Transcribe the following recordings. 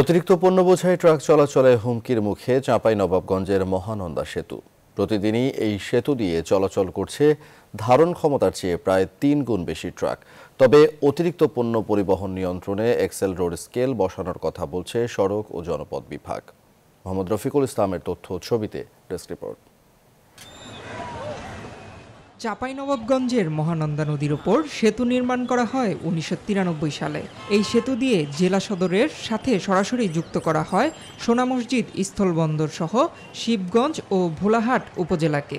অতিরিক্ত পণ্য বোঝাই ট্রাক চলাচলে হুমকির মুখে চাঁপাই নবাবগঞ্জের মহানন্দা সেতু প্রতিদিনই এই সেতু দিয়ে চলাচল করছে ধারণ ক্ষমতার চেয়ে প্রায় তিন গুণ বেশি ট্রাক তবে অতিরিক্ত পণ্য পরিবহন নিয়ন্ত্রণে এক্সেল রোড স্কেল বসানোর কথা বলছে সড়ক ও জনপদ বিভাগ মোহাম্মদ রফিকুল ইসলামের তথ্য ছবিতে ডেস্ক রিপোর্ট চাঁপাইনবাবগঞ্জের মহানন্দা নদীর ওপর সেতু নির্মাণ করা হয় উনিশশো সালে এই সেতু দিয়ে জেলা সদরের সাথে সরাসরি যুক্ত করা হয় সোনা মসজিদ স্থলবন্দর সহ শিবগঞ্জ ও ভোলাহাট উপজেলাকে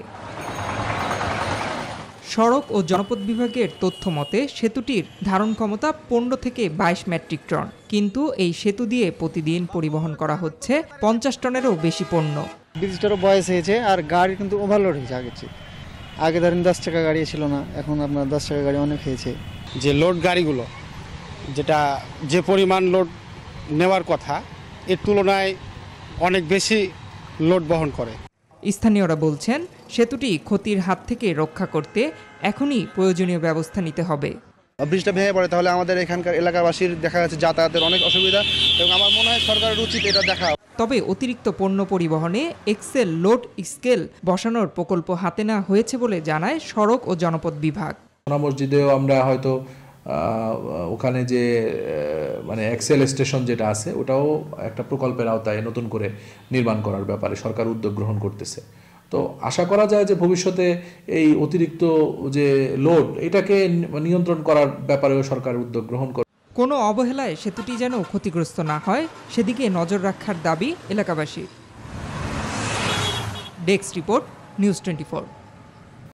সড়ক ও জনপদ বিভাগের তথ্য মতে সেতুটির ধারণ ক্ষমতা পনেরো থেকে বাইশ মেট্রিক টন কিন্তু এই সেতু দিয়ে প্রতিদিন পরিবহন করা হচ্ছে পঞ্চাশ টনেরও বেশি পণ্য ব্রিজটারও বয়স হয়েছে আর গাড়ি কিন্তু ওভারলোড হয়েছে আগে ধরেন দশ টাকা গাড়ি ছিল না এখন আপনার দশ টাকা গাড়ি অনেক হয়েছে যে লোড গাড়িগুলো যেটা যে পরিমাণ লোড নেওয়ার কথা এর তুলনায় অনেক বেশি লোড বহন করে স্থানীয়রা বলছেন সেতুটি ক্ষতির হাত থেকে রক্ষা করতে এখনই প্রয়োজনীয় ব্যবস্থা নিতে হবে ব্রিজটা ভেঙে পড়ে তাহলে আমাদের এখানকার এলাকাবাসীর দেখা যাচ্ছে যাতায়াতের অনেক অসুবিধা এবং আমার মনে হয় সরকারের উচিত এটা দেখা তবে অতিরিক্ত পণ্য পরিবহনে এক্সেল লোড স্কেল বসানোর প্রকল্প হাতে না হয়েছে বলে জানায় সড়ক ও জনপদ বিভাগ মসজিদেও আমরা হয়তো ওখানে যে মানে এক্সেল স্টেশন যেটা আছে ওটাও একটা প্রকল্পের আওতায় নতুন করে নির্মাণ করার ব্যাপারে সরকার উদ্যোগ গ্রহণ করতেছে তো আশা করা যায় যে ভবিষ্যতে এই অতিরিক্ত যে লোড এটাকে নিয়ন্ত্রণ করার ব্যাপারেও সরকার উদ্যোগ গ্রহণ করে কোনো অবহেলায় সেতুটি যেন ক্ষতিগ্রস্ত না হয় সেদিকে নজর রাখার দাবি এলাকাবাসীর ডেস্ক রিপোর্ট নিউজ টোয়েন্টি